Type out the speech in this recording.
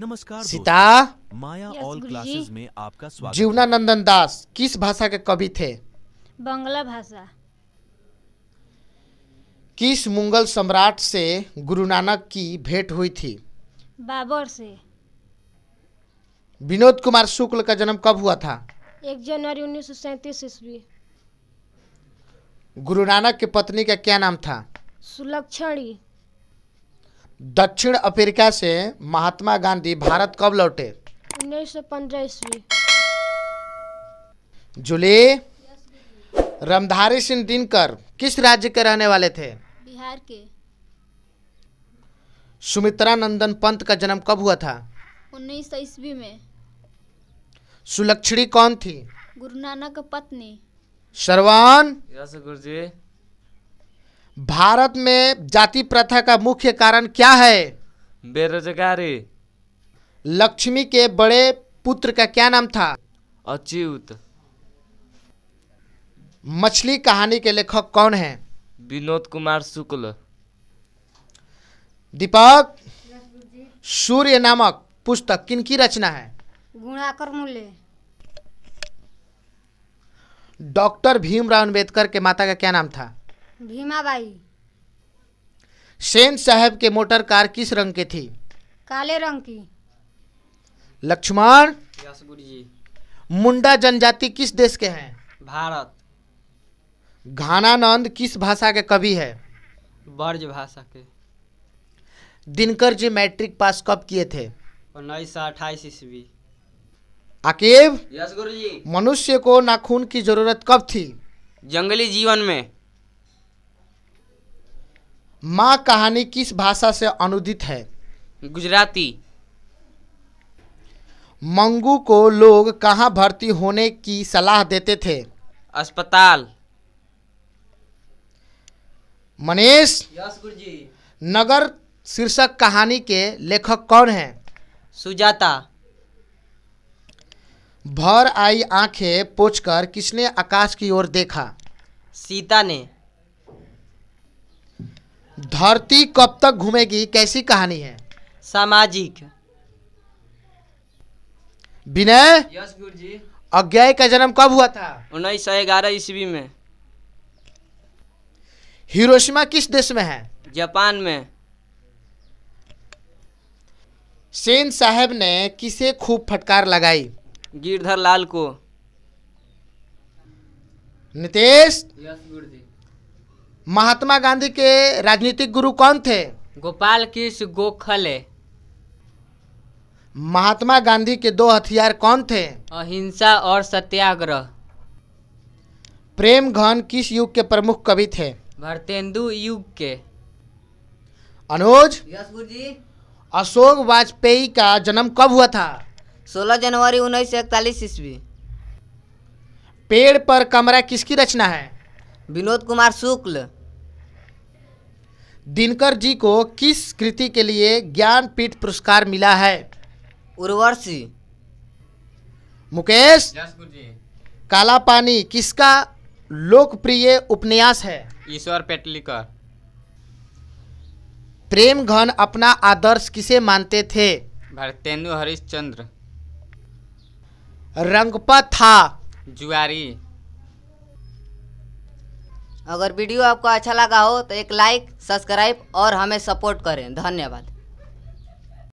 नमस्कार सीता माया all classes में आपका स्वागत जीवनानंदन दास किस भाषा के कवि थे बंगला भाषा किस मुगल सम्राट से गुरु नानक की भेंट हुई थी बाबर से विनोद कुमार शुक्ल का जन्म कब हुआ था एक जनवरी उन्नीस सौ सैतीस ईस्वी गुरु नानक की पत्नी का क्या नाम था सुलक्षणी दक्षिण अफ्रीका से महात्मा गांधी भारत कब लौटे ईस्वी जुली रमधारी सिंह दिनकर किस राज्य के रहने वाले थे बिहार के सुमित्रा नंदन पंत का जन्म कब हुआ था उन्नीस सौ ईस्वी में सुलक्षणी कौन थी गुरु नानक पत्नी सरवान गुरु जी भारत में जाति प्रथा का मुख्य कारण क्या है बेरोजगारी लक्ष्मी के बड़े पुत्र का क्या नाम था अच्युत मछली कहानी के लेखक कौन है विनोद कुमार शुक्ल दीपक सूर्य नामक पुस्तक किनकी रचना है गुणाकर मूल्य डॉक्टर भीमराव अम्बेडकर के माता का क्या नाम था बाई सेन साहब के मोटर कार किस रंग के थी काले रंग की लक्ष्मण जी मुंडा जनजाति किस देश के हैं भारत घानानंद किस भाषा के कवि है ब्रज भाषा के दिनकर जी मैट्रिक पास कब किए थे उन्नीस सौ अट्ठाईस ईस्वी आकेब यस जी मनुष्य को नाखून की जरूरत कब थी जंगली जीवन में माँ कहानी किस भाषा से अनुदित है गुजराती मंगू को लोग कहाँ भर्ती होने की सलाह देते थे अस्पताल मनीष नगर शीर्षक कहानी के लेखक कौन है सुजाता भर आई आंखें पोछकर किसने आकाश की ओर देखा सीता ने धरती कब तक घूमेगी कैसी कहानी है सामाजिक विनय अज्ञाय का जन्म कब हुआ था उन्नीस सौ ग्यारह ईस्वी में हिरोशिमा किस देश में है जापान में सेन साहब ने किसे खूब फटकार लगाई गिरधर लाल को नितेश यस गुरुजी महात्मा गांधी के राजनीतिक गुरु कौन थे गोपाल किस गोखले महात्मा गांधी के दो हथियार कौन थे अहिंसा और सत्याग्रह प्रेम घन किस युग के प्रमुख कवि थे भरतेंदु युग के अनुज अशोक वाजपेयी का जन्म कब हुआ था 16 जनवरी उन्नीस सौ इकतालीस ईस्वी पेड़ पर कमरा किसकी रचना है विनोद कुमार शुक्ल दिनकर जी को किस कृति के लिए ज्ञानपीठ पुरस्कार मिला है उर्वर्शी मुकेश काला पानी किसका लोकप्रिय उपन्यास है ईश्वर पेटलीकर प्रेम घन अपना आदर्श किसे मानते थे भरतेन्दु हरिश्चंद्र रंगपा था जुआरी अगर वीडियो आपको अच्छा लगा हो तो एक लाइक सब्सक्राइब और हमें सपोर्ट करें धन्यवाद